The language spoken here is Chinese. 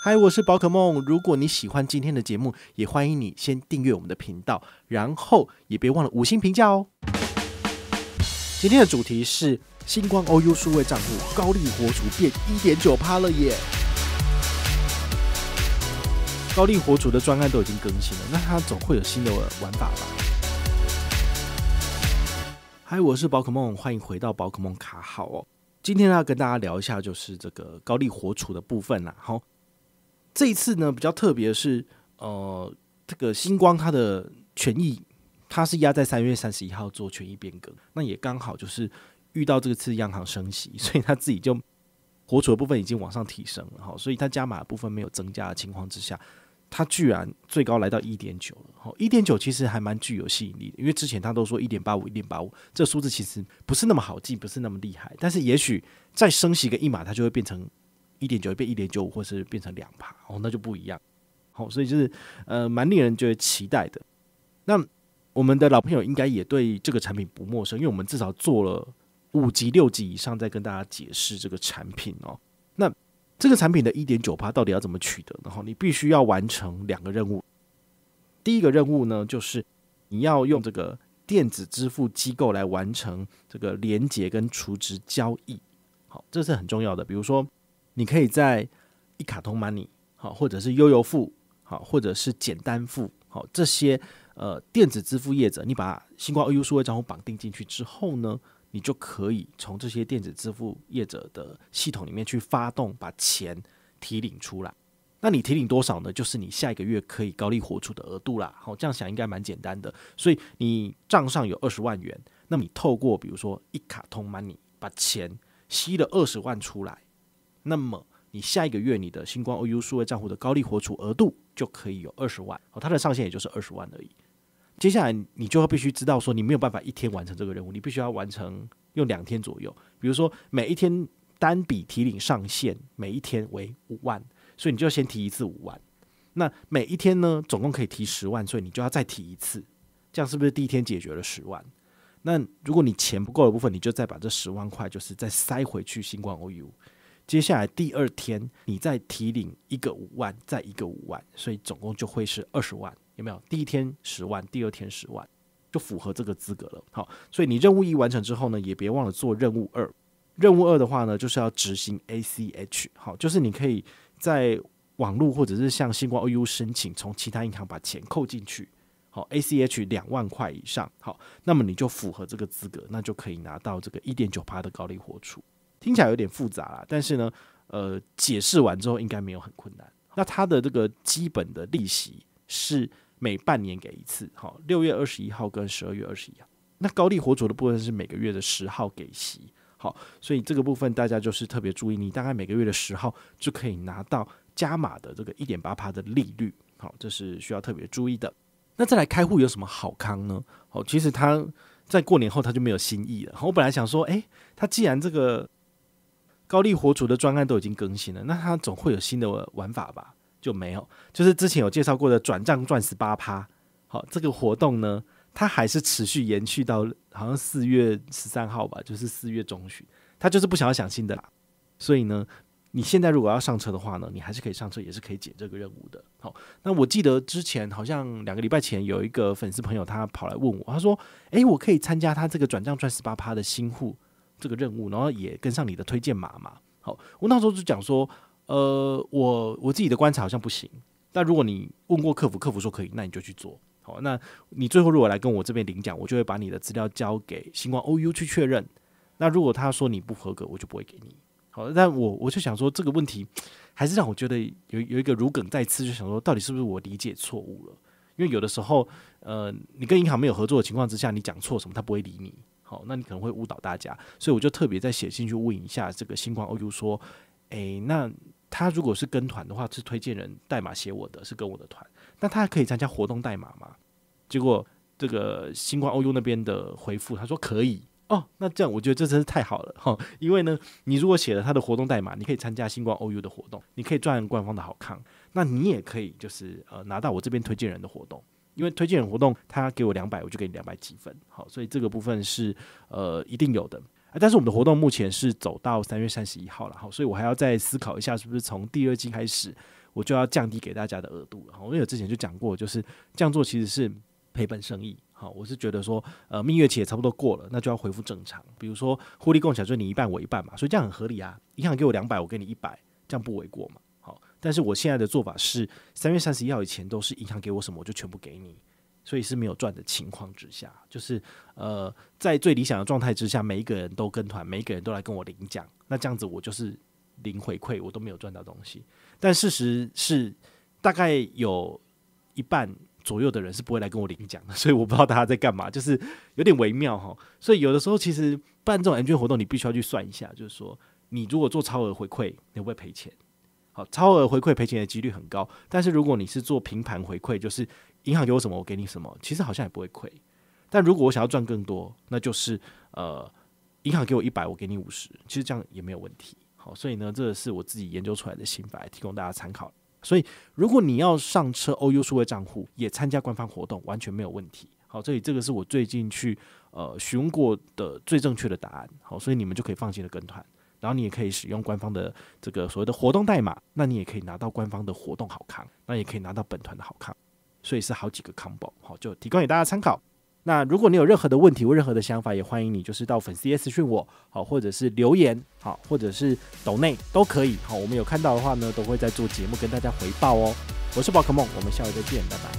嗨，我是宝可梦。如果你喜欢今天的节目，也欢迎你先订阅我们的频道，然后也别忘了五星评价哦。今天的主题是星光 OU 数位账户高力火储变一点九趴了耶！高力火储的专案都已经更新了，那它总会有新的玩法吧？嗨，我是宝可梦，欢迎回到宝可梦卡好哦。今天要跟大家聊一下，就是这个高力火储的部分呐，好。这一次呢，比较特别的是，呃，这个星光它的权益，它是压在三月三十一号做权益变革，那也刚好就是遇到这次央行升息，所以它自己就活储部分已经往上提升了，好，所以它加码部分没有增加的情况之下，它居然最高来到一点九了，好，一点九其实还蛮具有吸引力的，因为之前他都说一点八五、一点八五，这数字其实不是那么好记，不是那么厉害，但是也许再升息个一码，它就会变成。一点九变一点九五，或是变成两趴，哦，那就不一样，好，所以就是呃，蛮令人觉得期待的。那我们的老朋友应该也对这个产品不陌生，因为我们至少做了五级六级以上，再跟大家解释这个产品哦。那这个产品的一点九趴到底要怎么取得？然后你必须要完成两个任务。第一个任务呢，就是你要用这个电子支付机构来完成这个连接跟除值交易，好，这是很重要的。比如说。你可以在一卡通 money 好，或者是悠游付好，或者是简单付好这些呃电子支付业者，你把星光 AU 数位账户绑定进去之后呢，你就可以从这些电子支付业者的系统里面去发动，把钱提领出来。那你提领多少呢？就是你下一个月可以高利活出的额度啦。好，这样想应该蛮简单的。所以你账上有二十万元，那你透过比如说一卡通 money 把钱吸了二十万出来。那么，你下一个月你的星光 O U 数位账户的高利活储额度就可以有二十万，哦，它的上限也就是二十万而已。接下来你就要必须知道，说你没有办法一天完成这个任务，你必须要完成用两天左右。比如说，每一天单笔提领上限每一天为五万，所以你就要先提一次五万。那每一天呢，总共可以提十万，所以你就要再提一次。这样是不是第一天解决了十万？那如果你钱不够的部分，你就再把这十万块就是再塞回去星光 O U。接下来第二天，你再提领一个五万，再一个五万，所以总共就会是二十万，有没有？第一天十万，第二天十万，就符合这个资格了。好，所以你任务一完成之后呢，也别忘了做任务二。任务二的话呢，就是要执行 ACH，好，就是你可以在网络或者是向星光 o u 申请，从其他银行把钱扣进去。好，ACH 两万块以上，好，那么你就符合这个资格，那就可以拿到这个一点九八的高利活出。听起来有点复杂啦，但是呢，呃，解释完之后应该没有很困难。那它的这个基本的利息是每半年给一次，哈，六月二十一号跟十二月二十一号。那高利活着的部分是每个月的十号给息，好，所以这个部分大家就是特别注意，你大概每个月的十号就可以拿到加码的这个一点八趴的利率，好，这是需要特别注意的。那再来开户有什么好康呢？好，其实他在过年后他就没有新意了。我本来想说，诶，他既然这个高丽火主的专案都已经更新了，那他总会有新的玩法吧？就没有，就是之前有介绍过的转账钻石八趴。好，这个活动呢，它还是持续延续到好像四月十三号吧，就是四月中旬，他就是不想要想新的啦。所以呢，你现在如果要上车的话呢，你还是可以上车，也是可以解这个任务的。好，那我记得之前好像两个礼拜前有一个粉丝朋友他跑来问我，他说：“诶，我可以参加他这个转账钻石八趴的新户？”这个任务，然后也跟上你的推荐码嘛。好，我那时候就讲说，呃，我我自己的观察好像不行。但如果你问过客服，客服说可以，那你就去做。好，那你最后如果来跟我这边领奖，我就会把你的资料交给星光 OU 去确认。那如果他说你不合格，我就不会给你。好，但我我就想说，这个问题还是让我觉得有有一个如鲠在刺，就想说，到底是不是我理解错误了？因为有的时候，呃，你跟银行没有合作的情况之下，你讲错什么，他不会理你。好，那你可能会误导大家，所以我就特别在写信去问一下这个星光 OU 说，诶，那他如果是跟团的话，是推荐人代码写我的，是跟我的团，那他可以参加活动代码吗？结果这个星光 OU 那边的回复，他说可以哦，那这样我觉得这真是太好了哈，因为呢，你如果写了他的活动代码，你可以参加星光 OU 的活动，你可以赚官方的好康，那你也可以就是呃拿到我这边推荐人的活动。因为推荐活动，他给我两百，我就给你两百积分，好，所以这个部分是呃一定有的。但是我们的活动目前是走到三月三十一号了，好，所以我还要再思考一下，是不是从第二季开始我就要降低给大家的额度了。我有之前就讲过，就是这样做其实是赔本生意。好，我是觉得说，呃，蜜月期也差不多过了，那就要恢复正常。比如说互利共享，就你一半我一半嘛，所以这样很合理啊。银行给我两百，我给你一百，这样不为过吗？但是我现在的做法是，三月三十一号以前都是银行给我什么我就全部给你，所以是没有赚的情况之下，就是呃，在最理想的状态之下，每一个人都跟团，每一个人都来跟我领奖，那这样子我就是零回馈，我都没有赚到东西。但事实是，大概有一半左右的人是不会来跟我领奖，的，所以我不知道大家在干嘛，就是有点微妙哈。所以有的时候其实办这种 N 捐活动，你必须要去算一下，就是说你如果做超额回馈，你会不会赔钱？超额回馈赔钱的几率很高，但是如果你是做平盘回馈，就是银行给我什么我给你什么，其实好像也不会亏。但如果我想要赚更多，那就是呃，银行给我一百，我给你五十，其实这样也没有问题。好，所以呢，这个是我自己研究出来的心法，提供大家参考。所以如果你要上车欧优数位账户，也参加官方活动，完全没有问题。好，这里这个是我最近去呃询问过的最正确的答案。好，所以你们就可以放心的跟团。然后你也可以使用官方的这个所谓的活动代码，那你也可以拿到官方的活动好康，那也可以拿到本团的好康，所以是好几个 combo，好就提供给大家参考。那如果你有任何的问题或任何的想法，也欢迎你就是到粉丝 S 讯我，好或者是留言，好或者是抖内都可以，好我们有看到的话呢，都会在做节目跟大家回报哦。我是宝可梦，我们下回再见，拜拜。